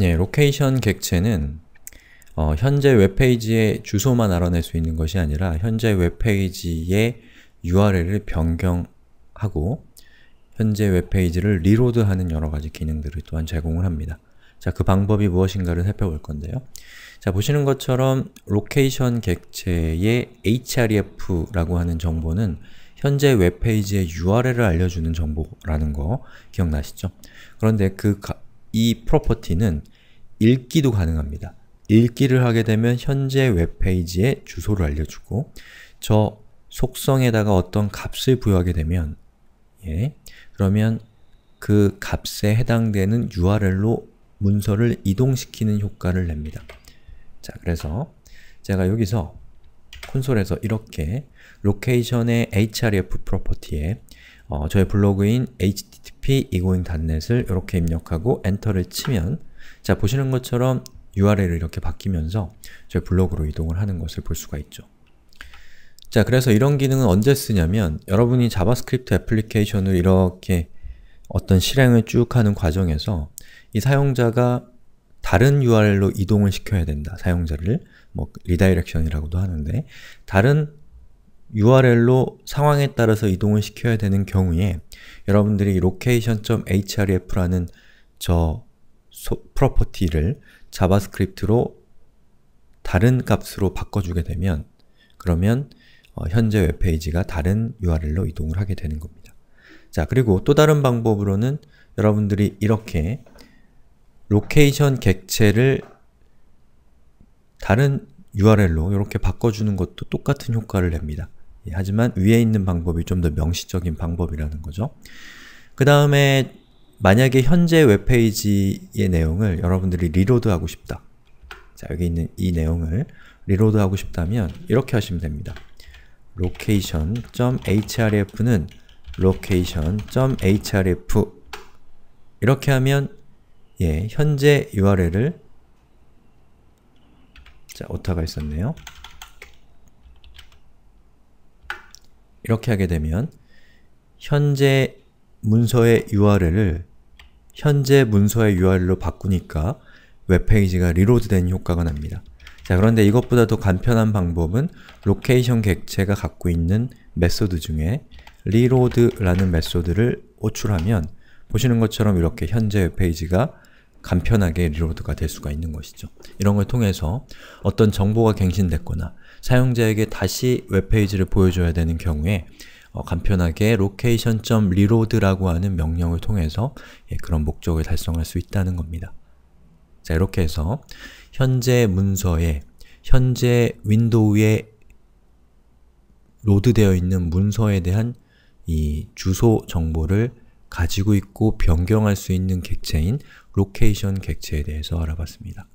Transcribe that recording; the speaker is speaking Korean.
예, 로케이션 객체는 어, 현재 웹페이지의 주소만 알아낼 수 있는 것이 아니라 현재 웹페이지의 URL을 변경하고 현재 웹페이지를 리로드하는 여러가지 기능들을 또한 제공을 합니다. 자, 그 방법이 무엇인가를 살펴볼 건데요. 자, 보시는 것처럼 로케이션 객체의 href라고 하는 정보는 현재 웹페이지의 URL을 알려주는 정보라는 거 기억나시죠? 그런데 그 가, 이 프로퍼티는 읽기도 가능합니다. 읽기를 하게 되면 현재 웹페이지의 주소를 알려주고 저 속성에다가 어떤 값을 부여하게 되면 예, 그러면 그 값에 해당되는 URL로 문서를 이동시키는 효과를 냅니다. 자, 그래서 제가 여기서 콘솔에서 이렇게 로케이션의 href 프로퍼티에 어, 저의 블로그인 http egoing.net을 이렇게 입력하고 엔터를 치면 자, 보시는 것처럼 URL을 이렇게 바뀌면서 저희 블로그로 이동을 하는 것을 볼 수가 있죠. 자, 그래서 이런 기능은 언제 쓰냐면 여러분이 자바스크립트 애플리케이션을 이렇게 어떤 실행을 쭉 하는 과정에서 이 사용자가 다른 URL로 이동을 시켜야 된다. 사용자를 뭐 리다이렉션이라고도 하는데 다른 URL로 상황에 따라서 이동을 시켜야 되는 경우에 여러분들이 location.href라는 저 소, 프로퍼티를 자바스크립트로 다른 값으로 바꿔주게 되면 그러면 어, 현재 웹페이지가 다른 URL로 이동을 하게 되는 겁니다. 자, 그리고 또 다른 방법으로는 여러분들이 이렇게 로케이션 객체를 다른 URL로 이렇게 바꿔주는 것도 똑같은 효과를 냅니다. 예, 하지만 위에 있는 방법이 좀 더 명시적인 방법이라는 거죠. 그 다음에 만약에 현재 웹페이지의 내용을 여러분들이 리로드하고 싶다. 자, 여기 있는 이 내용을 리로드하고 싶다면 이렇게 하시면 됩니다. location.href는 location.href 이렇게 하면 예, 현재 URL을 자, 오타가 있었네요. 이렇게 하게 되면 현재 문서의 URL을 현재 문서의 URL로 바꾸니까 웹페이지가 리로드된 효과가 납니다. 자, 그런데 이것보다 더 간편한 방법은 로케이션 객체가 갖고 있는 메소드 중에 리로드라는 메소드를 호출하면 보시는 것처럼 이렇게 현재 웹페이지가 간편하게 리로드가 될 수가 있는 것이죠. 이런 걸 통해서 어떤 정보가 갱신됐거나 사용자에게 다시 웹페이지를 보여줘야 되는 경우에 어, 간편하게 location.reload라고 하는 명령을 통해서 예, 그런 목적을 달성할 수 있다는 겁니다. 자, 이렇게 해서 현재 문서에 현재 윈도우에 로드되어 있는 문서에 대한 이 주소 정보를 가지고 있고 변경할 수 있는 객체인 로케이션 객체에 대해서 알아봤습니다.